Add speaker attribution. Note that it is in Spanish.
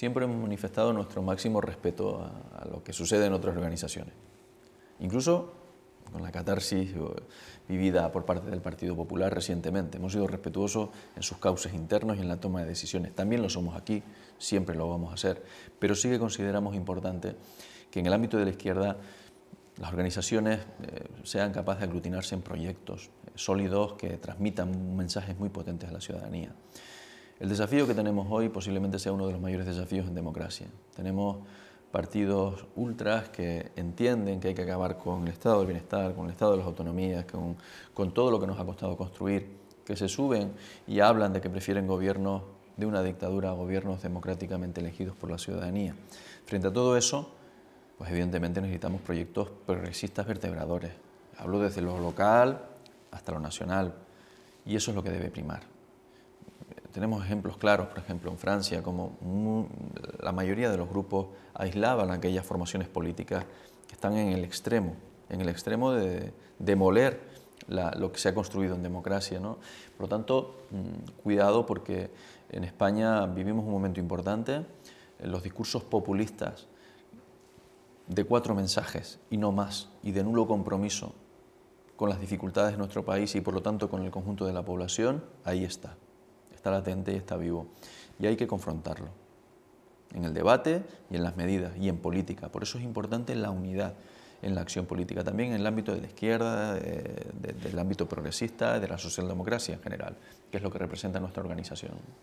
Speaker 1: siempre hemos manifestado nuestro máximo respeto a, lo que sucede en otras organizaciones. Incluso con la catarsis vivida por parte del Partido Popular recientemente. Hemos sido respetuosos en sus cauces internos y en la toma de decisiones. También lo somos aquí, siempre lo vamos a hacer. Pero sí que consideramos importante que en el ámbito de la izquierda las organizaciones eh, sean capaces de aglutinarse en proyectos eh, sólidos que transmitan mensajes muy potentes a la ciudadanía. El desafío que tenemos hoy posiblemente sea uno de los mayores desafíos en democracia. Tenemos partidos ultras que entienden que hay que acabar con el estado del bienestar, con el estado de las autonomías, con, todo lo que nos ha costado construir, que se suben y hablan de que prefieren gobiernos de una dictadura a gobiernos democráticamente elegidos por la ciudadanía. Frente a todo eso, pues evidentemente necesitamos proyectos progresistas vertebradores. Hablo desde lo local hasta lo nacional y eso es lo que debe primar tenemos ejemplos claros, por ejemplo, en Francia, como la mayoría de los grupos aislaban aquellas formaciones políticas que están en el extremo, en el extremo de demoler lo que se ha construido en democracia. Por lo tanto, mm, cuidado porque en España vivimos un momento importante, los discursos populistas de cuatro mensajes y no más, y de nulo compromiso con las dificultades de nuestro país y por lo tanto con el conjunto de la población, ahí está está latente y está vivo. Y hay que confrontarlo en el debate y en las medidas y en política. Por eso es importante la unidad en la acción política, también en el ámbito de la izquierda, del ámbito progresista, de la socialdemocracia en general, que es lo que representa nuestra organización.